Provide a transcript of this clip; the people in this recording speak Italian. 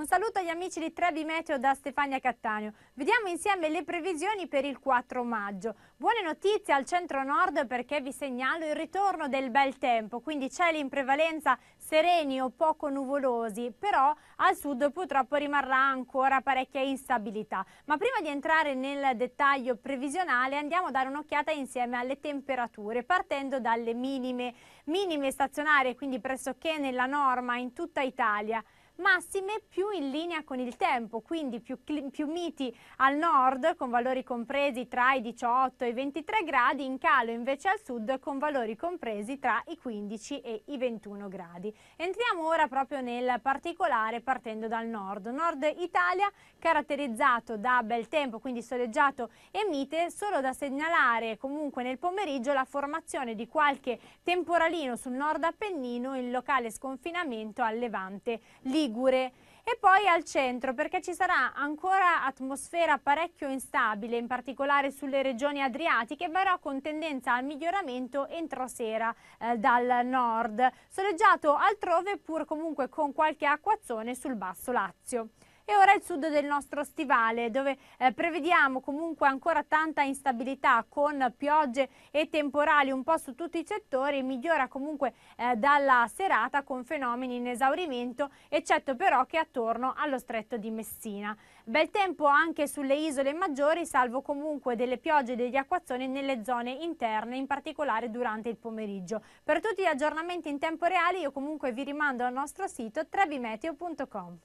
Un saluto agli amici di Trevi Meteo da Stefania Cattaneo. Vediamo insieme le previsioni per il 4 maggio. Buone notizie al centro-nord perché vi segnalo il ritorno del bel tempo, quindi cieli in prevalenza sereni o poco nuvolosi, però al sud purtroppo rimarrà ancora parecchia instabilità. Ma prima di entrare nel dettaglio previsionale andiamo a dare un'occhiata insieme alle temperature, partendo dalle minime, minime stazionarie, quindi pressoché nella norma in tutta Italia massime più in linea con il tempo, quindi più, più, miti al nord con valori compresi tra i 18 e i 23 gradi, in calo invece al sud con valori compresi tra i 15 e i 21 gradi. Entriamo ora proprio nel particolare partendo dal nord. Nord Italia caratterizzato da bel tempo, quindi soleggiato e mite, solo da segnalare comunque nel pomeriggio la formazione di qualche temporalino sul nord Appennino in locale sconfinamento al Levante Ligure ligure e poi al centro perché ci sarà ancora atmosfera parecchio instabile, in particolare sulle regioni adriatiche, però con tendenza al miglioramento entro sera eh, dal nord, soleggiato altrove pur comunque con qualche acquazzone sul basso Lazio. E ora il sud del nostro stivale dove eh, prevediamo comunque ancora tanta instabilità con piogge e temporali un po' su tutti i settori, migliora comunque eh, dalla serata con fenomeni in esaurimento, eccetto però che attorno allo stretto di Messina. Bel tempo anche sulle isole maggiori, salvo comunque delle piogge e degli acquazzoni nelle zone interne, in particolare durante il pomeriggio. Per tutti gli aggiornamenti in tempo reale io comunque vi rimando al nostro sito trebimeteo.com.